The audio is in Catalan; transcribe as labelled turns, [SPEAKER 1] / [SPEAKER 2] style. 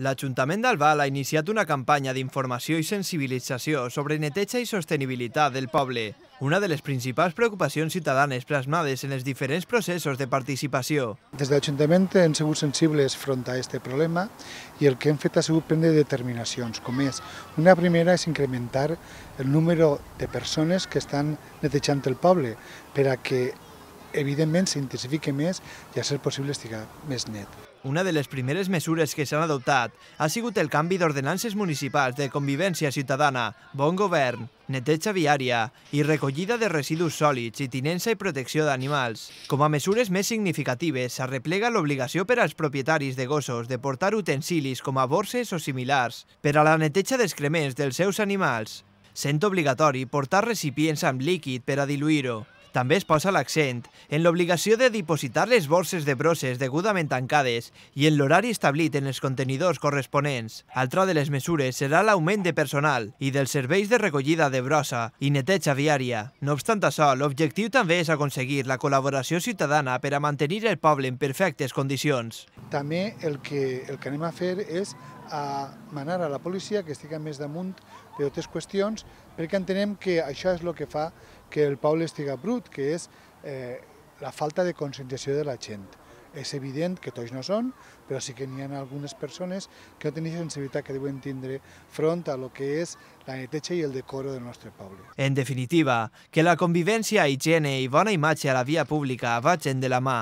[SPEAKER 1] L'Ajuntament d'Albal ha iniciat una campanya d'informació i sensibilització sobre neteja i sostenibilitat del poble, una de les principals preocupacions ciutadanes plasmades en els diferents processos de participació.
[SPEAKER 2] Des de l'Ajuntament hem sigut sensibles front a aquest problema i el que hem fet ha sigut prendre determinacions, com és. Una primera és incrementar el número de persones que estan netejant el poble per a que evidentment s'intensifiqui més i a ser possible estigui més net.
[SPEAKER 1] Una de les primeres mesures que s'han adoptat ha sigut el canvi d'ordenances municipals de convivència ciutadana, bon govern, neteja viària i recollida de residus sòlids i tinença i protecció d'animals. Com a mesures més significatives, s'arreplega l'obligació per als propietaris de gossos de portar utensilis com a borses o similars per a la neteja d'excrements dels seus animals, sent obligatori portar recipients amb líquid per a diluir-ho. També es posa l'accent en l'obligació de dipositar les borses de brosses degudament tancades i en l'horari establit en els contenidors corresponents. Altra de les mesures serà l'augment de personal i dels serveis de recollida de brossa i neteja viària. No obstant això, l'objectiu també és aconseguir la col·laboració ciutadana per a mantenir el poble en perfectes condicions.
[SPEAKER 2] També el que, el que anem a fer és a manar a la policia que estigui més damunt de totes qüestions perquè entenem que això és el que fa que el poble estiga brut, que és eh, la falta de conscienciació de la gent. És evident que tots no són, però sí que n'hi ha algunes persones que no tenen sensibilitat que deuen tindre front a lo que és la neteja i el decoro del nostre poble.
[SPEAKER 1] En definitiva, que la convivència, higiene i bona imatge a la via pública vagin de la mà.